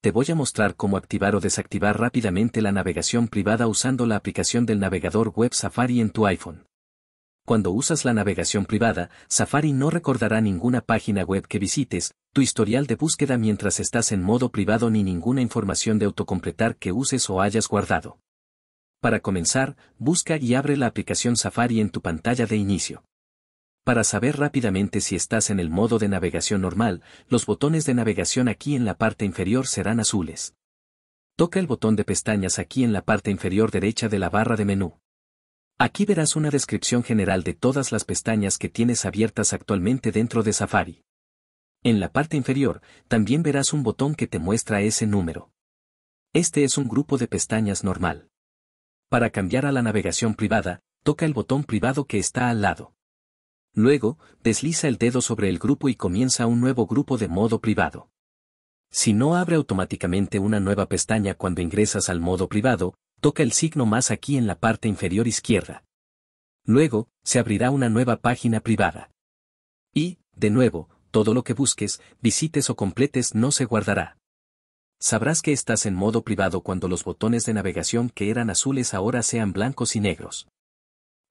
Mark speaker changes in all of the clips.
Speaker 1: te voy a mostrar cómo activar o desactivar rápidamente la navegación privada usando la aplicación del navegador web Safari en tu iPhone. Cuando usas la navegación privada, Safari no recordará ninguna página web que visites, tu historial de búsqueda mientras estás en modo privado ni ninguna información de autocompletar que uses o hayas guardado. Para comenzar, busca y abre la aplicación Safari en tu pantalla de inicio. Para saber rápidamente si estás en el modo de navegación normal, los botones de navegación aquí en la parte inferior serán azules. Toca el botón de pestañas aquí en la parte inferior derecha de la barra de menú. Aquí verás una descripción general de todas las pestañas que tienes abiertas actualmente dentro de Safari. En la parte inferior, también verás un botón que te muestra ese número. Este es un grupo de pestañas normal. Para cambiar a la navegación privada, toca el botón privado que está al lado. Luego, desliza el dedo sobre el grupo y comienza un nuevo grupo de modo privado. Si no abre automáticamente una nueva pestaña cuando ingresas al modo privado, toca el signo más aquí en la parte inferior izquierda. Luego, se abrirá una nueva página privada. Y, de nuevo, todo lo que busques, visites o completes no se guardará. Sabrás que estás en modo privado cuando los botones de navegación que eran azules ahora sean blancos y negros.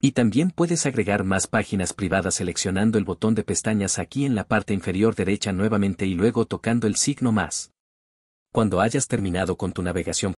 Speaker 1: Y también puedes agregar más páginas privadas seleccionando el botón de pestañas aquí en la parte inferior derecha nuevamente y luego tocando el signo más. Cuando hayas terminado con tu navegación